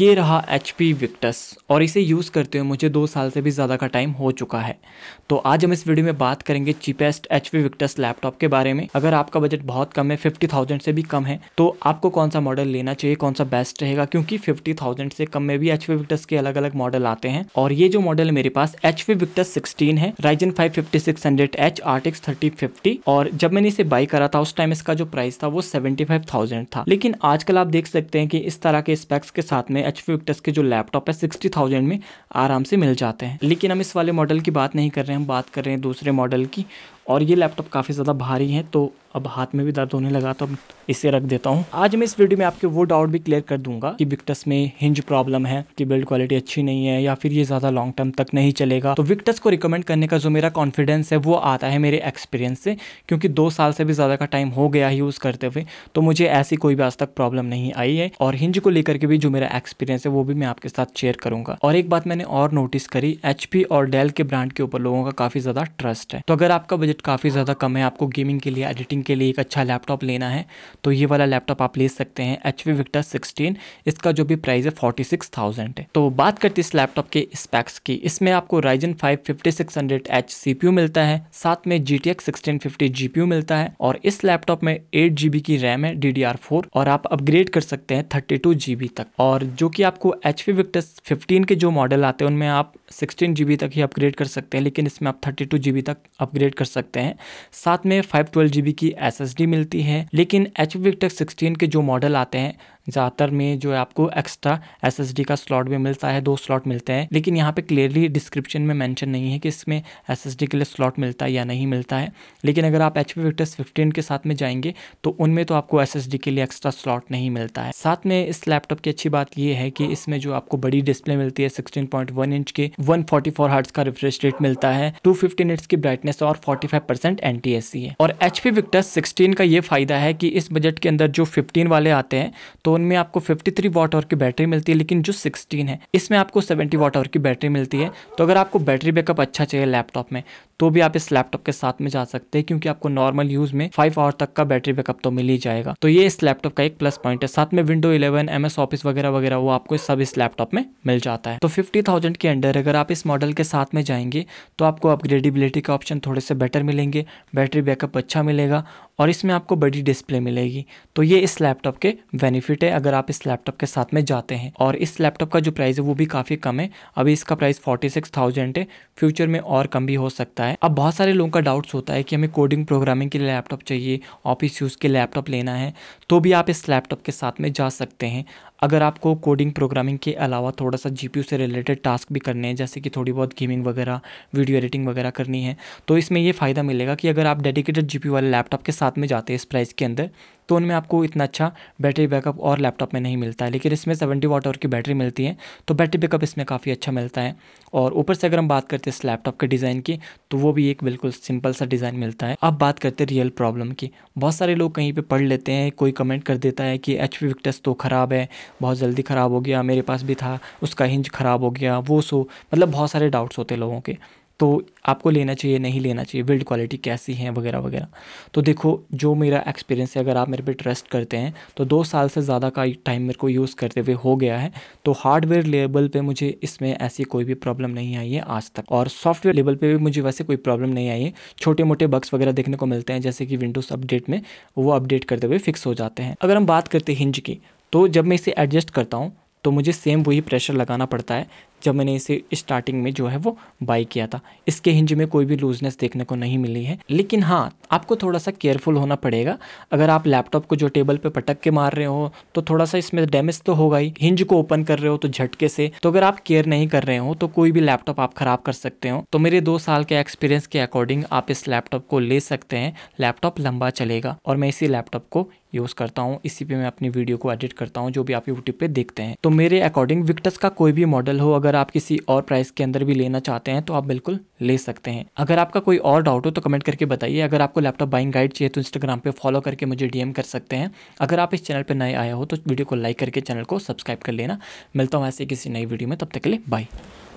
ये रहा H P Victus और इसे यूज़ करते हुए मुझे दो साल से भी ज़्यादा का टाइम हो चुका है तो आज हम इस वीडियो में बात करेंगे cheapest H P Victus laptop के बारे में अगर आपका बजट बहुत कम है फिफ्टी थाउजेंड से भी कम है तो आपको कौन सा मॉडल लेना चाहिए कौन सा बेस्ट रहेगा क्योंकि फिफ्टी थाउजेंड से कम में भी एच पी विक्टस के अलग अलग मॉडल आते हैं और ये जो मॉडल मेरे पास एच पी विक्टस सिक्सटीन है Ryzen five fifty six hundred H RTX thirty fifty और जब मैंने इसे बाई करा था उस टाइम इसका जो प्राइस था वो सेवेंटी फाइव थाउजेंड था लेकिन आजकल आप देख सकते हैं कि इस तरह के स्पेक्स के साथ में में एच विक्टस के जो लैपटॉप है सिक्सटी थाउजेंड में आराम से मिल जाते हैं लेकिन हम इस वाले मॉडल की बात नहीं कर रहे हैं हम बात कर रहे हैं दूसरे मॉडल की और ये लैपटॉप काफ़ी ज़्यादा भारी है तो अब हाथ में भी दर्द होने लगा तो अब इसे रख देता हूँ आज मैं इस वीडियो में आपके वो डाउट भी क्लियर कर दूंगा कि विक्टस में हिंज प्रॉब्लम है कि बिल्ड क्वालिटी अच्छी नहीं है या फिर ये ज़्यादा लॉन्ग टर्म तक नहीं चलेगा तो विक्टस को रिकमेंड करने का जो मेरा कॉन्फिडेंस है वो आता है मेरे एक्सपीरियंस से क्योंकि दो साल से भी ज़्यादा का टाइम हो गया यूज़ करते हुए तो मुझे ऐसी कोई भी आज तक प्रॉब्लम नहीं आई है और हिंज को लेकर के भी जो मेरा एक्सपीरियंस है वो भी मैं आपके साथ शेयर करूँगा और एक बात मैंने और नोटिस करी एच और डेल के ब्रांड के ऊपर लोगों का काफ़ी ज़्यादा ट्रस्ट है तो अगर आपका बजट बजट काफ़ी ज़्यादा कम है आपको गेमिंग के लिए एडिटिंग के लिए एक अच्छा लैपटॉप लेना है तो ये वाला लैपटॉप आप ले सकते हैं एच वी विक्टर सिक्सटीन इसका जो भी प्राइस है फोर्टी सिक्स थाउजेंड है तो बात करते इस लैपटॉप के स्पैक्स की इसमें आपको Ryzen five fifty six hundred H C P U मिलता है साथ में G T X sixteen fifty G P U मिलता है और इस लैपटॉप में एट जी बी की रैम है डी डी आर फोर और आप अपग्रेड कर सकते हैं थर्टी टू जी बी तक और जो कि आपको एच पी विक्टर फिफ्टीन के जो मॉडल आते हैं उनमें आप सिक्सटीन जी बी तक ही अपग्रेड कर सकते हैं लेकिन इसमें आप थर्टी टू जी बी तक अपग्रेड कर सकते सकते हैं साथ में फाइव ट्वेल्व की एस मिलती है लेकिन एच विक्टर सिक्सटीन के जो मॉडल आते हैं ज़्यादातर में जो है आपको एक्स्ट्रा एस का स्लॉट भी मिलता है दो स्लॉट मिलते हैं लेकिन यहाँ पे क्लियरली डिस्क्रिप्शन में मेंशन नहीं है कि इसमें एस के लिए स्लॉट मिलता है या नहीं मिलता है लेकिन अगर आप एच पी फिफ्टीन के साथ में जाएंगे तो उनमें तो आपको एस के लिए एक्स्ट्रा स्लॉट नहीं मिलता है साथ में इस लैपटॉप की अच्छी बात यह है कि इसमें जो आपको बड़ी डिस्प्ले मिलती है सिक्सटीन पॉइंट वन इंच के वन फोर्टी फोर का रिफ्रेश रेट मिलता है टू फिफ्टी की ब्राइटनेस और forty five percent N T S C है और एच पी विक्टस सिक्सटीन का ये फायदा है कि इस बजट के अंदर जो फिफ्टीन वाले आते हैं तो फोन में आपको 53 थ्री वाट आवर की बैटरी मिलती है लेकिन जो 16 है इसमें आपको 70 वाट आवर की बैटरी मिलती है तो अगर आपको बैटरी बैकअप अच्छा चाहिए लैपटॉप में तो भी आप इस लैपटॉप के साथ में जा सकते हैं क्योंकि आपको नॉर्मल यूज में फाइव आवर तक का बैटरी बैकअप तो मिल ही जाएगा तो ये इस लैपटॉप का एक प्लस पॉइंट है साथ में विंडो इलेवन एम ऑफिस वगैरह वगैरह वो आपको सब इस लैपटॉप में मिल जाता है तो फिफ्टी थाउजेंड के अंडर अगर आप इस मॉडल के साथ में जाएंगे तो आपको अपग्रेडिबिलिटी के ऑप्शन थोड़े से बेटर मिलेंगे बैटरी बैकअप अच्छा मिलेगा और इसमें आपको बड़ी डिस्प्ले मिलेगी तो ये इस लैपटॉप के बेनिफिट है सकते अगर आप इस लैपटॉप के साथ में जाते हैं और इस लैपटॉप का जो प्राइस है वो भी काफ़ी कम है अभी इसका प्राइस फोर्टी सिक्स थाउजेंड है फ्यूचर में और कम भी हो सकता है अब बहुत सारे लोगों का डाउट्स होता है कि हमें कोडिंग प्रोग्रामिंग के लिए लैपटॉप चाहिए ऑफिस यूज़ के लैपटॉप लेना है तो भी आप इस लैपटॉप के साथ में जा सकते हैं अगर आपको कोडिंग प्रोग्रामिंग के अलावा थोड़ा सा जी से रिलेटेड टास्क भी करने हैं जैसे कि थोड़ी बहुत गेमिंग वगैरह वीडियो एडिटिंग वगैरह करनी है तो इसमें यह फ़ायदा मिलेगा कि अगर आप डेडिकेटेड जी वाले लैपटॉप के साथ में जाते हैं इस प्राइस के अंदर तो उनमें आपको इतना अच्छा बैटरी बैकअप और लैपटॉप में नहीं मिलता है लेकिन इसमें सेवेंटी वाट आवर की बैटरी मिलती है तो बैटरी बैकअप इसमें काफ़ी अच्छा मिलता है और ऊपर से अगर हम बात करते हैं इस लैपटॉप के डिज़ाइन की तो वो भी एक बिल्कुल सिंपल सा डिज़ाइन मिलता है अब बात करते हैं रियल प्रॉब्लम की बहुत सारे लोग कहीं पर पढ़ लेते हैं कोई कमेंट कर देता है कि एच पी तो ख़राब है बहुत जल्दी ख़राब हो गया मेरे पास भी था उसका हिंज ख़राब हो गया वो सो मतलब बहुत सारे डाउट्स होते लोगों के तो आपको लेना चाहिए नहीं लेना चाहिए बिल्ड क्वालिटी कैसी है वगैरह वगैरह तो देखो जो मेरा एक्सपीरियंस है अगर आप मेरे पे ट्रस्ट करते हैं तो दो साल से ज़्यादा का टाइम मेरे को यूज़ करते हुए हो गया है तो हार्डवेयर लेवल पे मुझे इसमें ऐसी कोई भी प्रॉब्लम नहीं आई है आज तक और सॉफ्टवेयर लेवल पर भी मुझे वैसे कोई प्रॉब्लम नहीं आई है छोटे मोटे बक्स वगैरह देखने को मिलते हैं जैसे कि विंडोज़ अपडेट में वो अपडेट करते हुए फिक्स हो जाते हैं अगर हम बात करते हिंज की तो जब मैं इसे एडजस्ट करता हूँ तो मुझे सेम वही प्रेशर लगाना पड़ता है जब मैंने इसे स्टार्टिंग में जो है वो बाई किया था इसके हिंज में कोई भी लूजनेस देखने को नहीं मिली है लेकिन हाँ आपको थोड़ा सा केयरफुल होना पड़ेगा अगर आप लैपटॉप को जो टेबल पे पटक के मार रहे हो तो थोड़ा सा इसमें डैमेज तो होगा ही हिंज को ओपन कर रहे हो तो झटके से तो अगर आप केयर नहीं कर रहे हो तो कोई भी लैपटॉप आप खराब कर सकते हो तो मेरे दो साल के एक्सपीरियंस के अकॉर्डिंग आप इस लैपटॉप को ले सकते हैं लैपटॉप लंबा चलेगा और मैं इसी लैपटॉप को यूज़ करता हूँ इसी पे मैं अपनी वीडियो को एडिट करता हूँ जो भी आप यूट्यूब पे देखते हैं तो मेरे अकॉर्डिंग विक्टस का कोई भी मॉडल हो अगर आप किसी और प्राइस के अंदर भी लेना चाहते हैं तो आप बिल्कुल ले सकते हैं अगर आपका कोई और डाउट हो तो कमेंट करके बताइए अगर आपको लैपटॉप बाइंग गाइड चाहिए तो इंस्टाग्राम पर फॉलो करके मुझे डीएम कर सकते हैं अगर आप इस चैनल पर नए आए हो तो वीडियो को लाइक करके चैनल को सब्सक्राइब कर लेना मिलता हूँ ऐसे किसी नई वीडियो में तब तक के लिए बाई